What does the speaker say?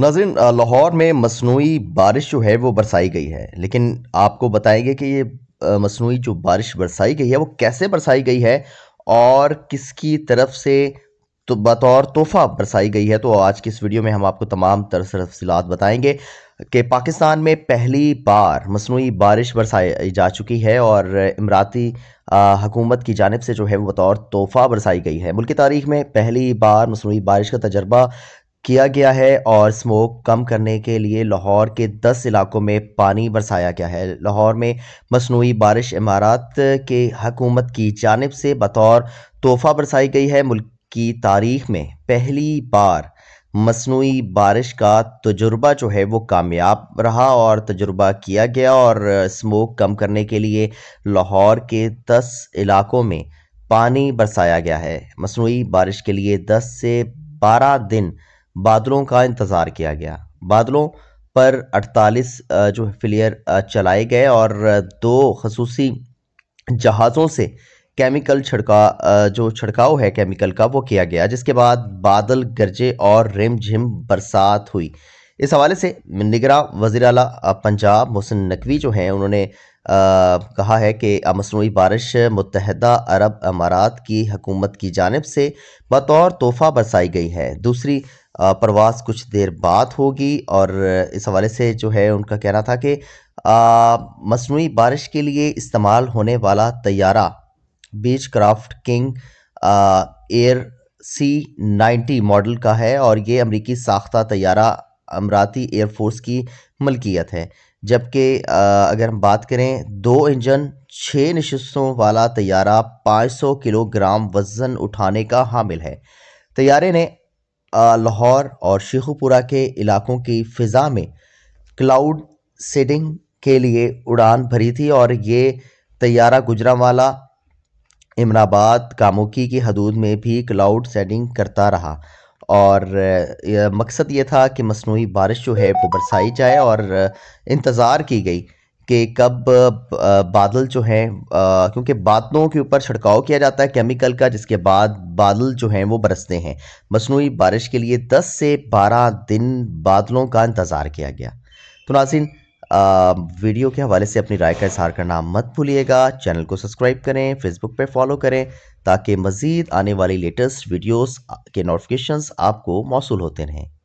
नाजरीन लाहौर में मसनू बारिश जो है वो बरसाई गई है लेकिन आपको बताएंगे कि ये मसनू जो बारिश बरसाई गई है वो कैसे बरसाई गई है और किसकी तरफ से तो बतौर तोहफ़ा बरसाई गई है तो आज की इस वीडियो में हम आपको तमाम तरस तफसीत बताएंगे कि पाकिस्तान में पहली बार मसनू बारिश बरसाई जा चुकी है और इमराती हकूमत की जानब से जो है वो बतौर तोहफ़ा बरसाई गई है मुल्क तारीख में पहली बार मसनू बारिश का तजर्बा किया गया है और स्मोक कम करने के लिए लाहौर के 10 इलाकों में पानी बरसाया गया है लाहौर में मसनू बारिश इमारत के हकूमत की जानब से बतौर तोहफा बरसाई गई है मुल्क की तारीख में पहली बार मसनू बारिश का तजुर्बा जो है वो कामयाब रहा और तजुर्बा किया गया और स्मोक कम करने के लिए लाहौर के दस इलाकों में पानी बरसाया गया है मसनू बारिश के लिए दस से बारह दिन बादलों का इंतज़ार किया गया बादलों पर 48 जो फ्लियर चलाए गए और दो खसूसी जहाज़ों से केमिकल छिड़का जो छिड़काव है केमिकल का वो किया गया जिसके बाद बादल गरजे और रिमझिम बरसात हुई इस हवाले से निगरा वजी अला पंजाब मोहसिन नकवी जो हैं उन्होंने आ, कहा है कि मसनू बारिश मुतहद अरब अमारात की हकूमत की जानब से बतौर तोहफ़ा बरसाई गई है दूसरी प्रवास कुछ देर बाद होगी और इस हवाले से जो है उनका कहना था कि मसनू बारिश के लिए इस्तेमाल होने वाला तैयारा Beechcraft King Air C ninety model का है और ये अमरीकी साख्ता तैयारा अमराती एयरफोर्स की मलकियत है जबकि अगर हम बात करें दो इंजन छः नशस्तों वाला तैयारा 500 किलोग्राम वज़न उठाने का हामिल है तैयारे ने लाहौर और शेखुपुरा के इलाकों की फ़िज़ा में क्लाउड सीडिंग के लिए उड़ान भरी थी और ये तैयारा गुजरावाला इमराबाद कामोकी की हदूद में भी क्लाउड सेडिंग करता रहा और मकसद ये था कि मसनू बारिश जो है वो बरसाई जाए और इंतज़ार की गई कि कब बादल जो हैं क्योंकि बादलों के ऊपर छिड़काव किया जाता है केमिकल का जिसके बाद बादल जो हैं वो बरसते हैं मसनू बारिश के लिए 10 से 12 दिन बादलों का इंतज़ार किया गया तो नाजिन वीडियो के हवाले से अपनी राय का इजहार करना मत भूलिएगा चैनल को सब्सक्राइब करें फेसबुक पर फॉलो करें ताकि मज़ीद आने वाली लेटेस्ट वीडियोज़ के नोटिफिकेशन आपको मौसू होते रहें